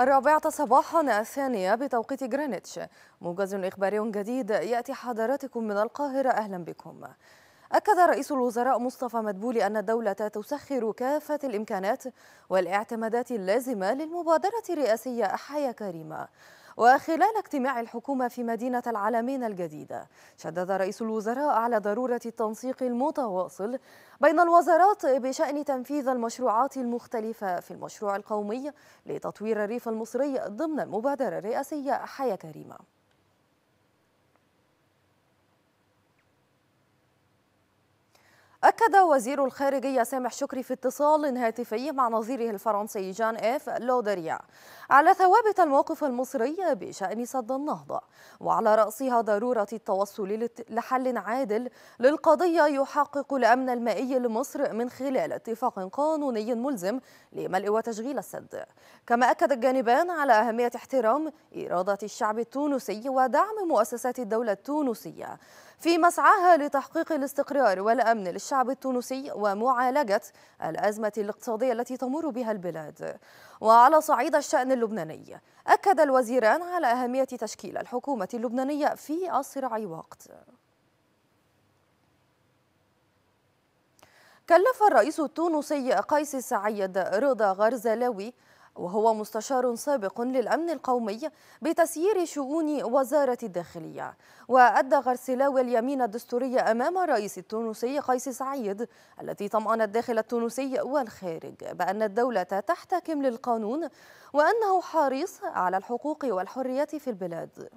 الرابعة صباحا الثانية بتوقيت غرينتش موجز إخباري جديد يأتي حضراتكم من القاهرة أهلا بكم أكد رئيس الوزراء مصطفى مدبولي أن الدولة تسخر كافة الإمكانات والاعتمادات اللازمة للمبادرة الرئاسية أحيا كريمة وخلال اجتماع الحكومة في مدينة العالمين الجديدة شدد رئيس الوزراء على ضرورة التنسيق المتواصل بين الوزارات بشأن تنفيذ المشروعات المختلفة في المشروع القومي لتطوير الريف المصري ضمن المبادرة الرئاسية حياة كريمة أكد وزير الخارجية سامح شكري في اتصال هاتفي مع نظيره الفرنسي جان إيف لودريا على ثوابت الموقف المصري بشأن سد النهضة وعلى رأسها ضرورة التوصل لحل عادل للقضية يحقق الأمن المائي لمصر من خلال اتفاق قانوني ملزم لملء وتشغيل السد كما أكد الجانبان على أهمية احترام إرادة الشعب التونسي ودعم مؤسسات الدولة التونسية في مسعاها لتحقيق الاستقرار والأمن للشعب التونسي ومعالجة الأزمة الاقتصادية التي تمر بها البلاد وعلى صعيد الشأن اللبناني أكد الوزيران على أهمية تشكيل الحكومة اللبنانية في أسرع وقت كلف الرئيس التونسي قيس سعيد رضا غرزلاوي وهو مستشار سابق للأمن القومي بتسيير شؤون وزارة الداخلية وأدى غرسلاو اليمين الدستورية أمام الرئيس التونسي قيس سعيد التي طمأن الداخل التونسي والخارج بأن الدولة تحتكم للقانون وأنه حريص على الحقوق والحريات في البلاد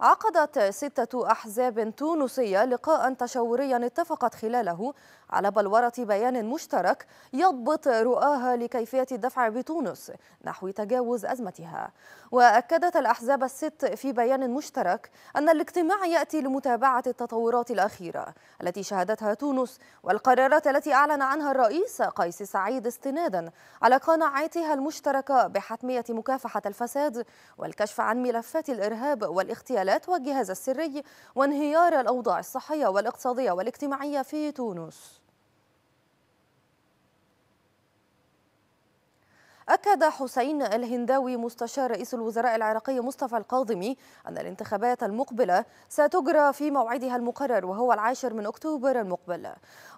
عقدت ستة أحزاب تونسية لقاء تشاوريا اتفقت خلاله على بلورة بيان مشترك يضبط رؤاها لكيفية الدفع بتونس نحو تجاوز أزمتها وأكدت الأحزاب الست في بيان مشترك أن الاجتماع يأتي لمتابعة التطورات الأخيرة التي شهدتها تونس والقرارات التي أعلن عنها الرئيس قيس سعيد استنادا على قناعاتها المشتركة بحتمية مكافحة الفساد والكشف عن ملفات الإرهاب والاختيال الآلات والجهاز السري وانهيار الأوضاع الصحية والاقتصادية والاجتماعية في تونس أكد حسين الهنداوي مستشار رئيس الوزراء العراقي مصطفى القاضمي أن الانتخابات المقبلة ستجرى في موعدها المقرر وهو العاشر من أكتوبر المقبل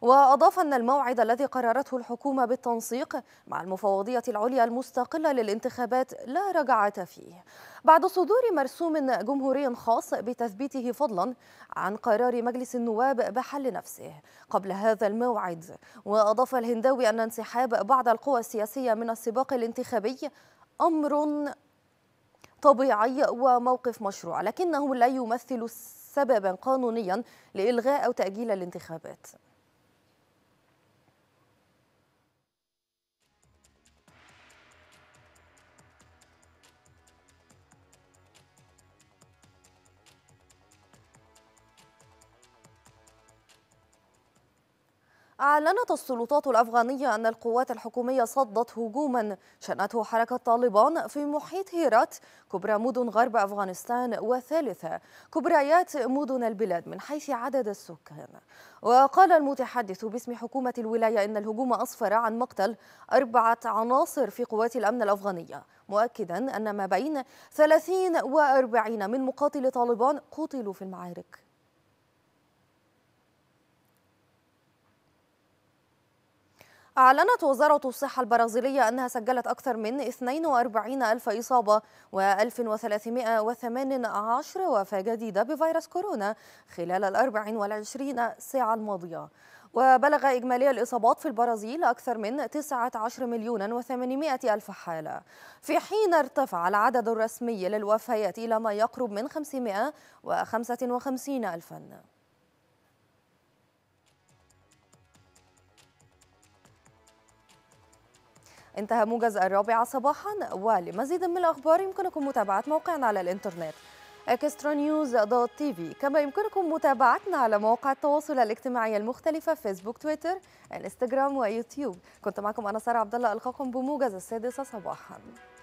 وأضاف أن الموعد الذي قررته الحكومة بالتنسيق مع المفوضية العليا المستقلة للانتخابات لا رجعة فيه بعد صدور مرسوم جمهوري خاص بتثبيته فضلا عن قرار مجلس النواب بحل نفسه قبل هذا الموعد وأضاف الهنداوي أن انسحاب بعض القوى السياسية من السباق الانتخابي أمر طبيعي وموقف مشروع لكنه لا يمثل سببا قانونيا لإلغاء أو تأجيل الانتخابات أعلنت السلطات الأفغانية أن القوات الحكومية صدت هجوما شنته حركة طالبان في محيط هيرات كبرى مدن غرب أفغانستان وثالثة كبريات مدن البلاد من حيث عدد السكان وقال المتحدث باسم حكومة الولاية إن الهجوم أسفر عن مقتل أربعة عناصر في قوات الأمن الأفغانية مؤكدا أن ما بين 30 و40 من مقاتلي طالبان قتلوا في المعارك أعلنت وزارة الصحة البرازيلية أنها سجلت أكثر من 42 ألف إصابة و1318 وفاة جديدة بفيروس كورونا خلال ال 24 ساعة الماضية وبلغ إجمالي الإصابات في البرازيل أكثر من 19 مليون و800 ألف حالة في حين ارتفع العدد الرسمي للوفيات إلى ما يقرب من 555 ألفاً انتهى موجز الرابعة صباحا ولمزيد من الأخبار يمكنكم متابعة موقعنا على الإنترنت اكسترا نيوز دوت تي في كما يمكنكم متابعتنا على مواقع التواصل الاجتماعي المختلفة فيسبوك تويتر انستغرام ويوتيوب كنت معكم أنا سارة عبدالله ألقاكم بموجز السادسة صباحاً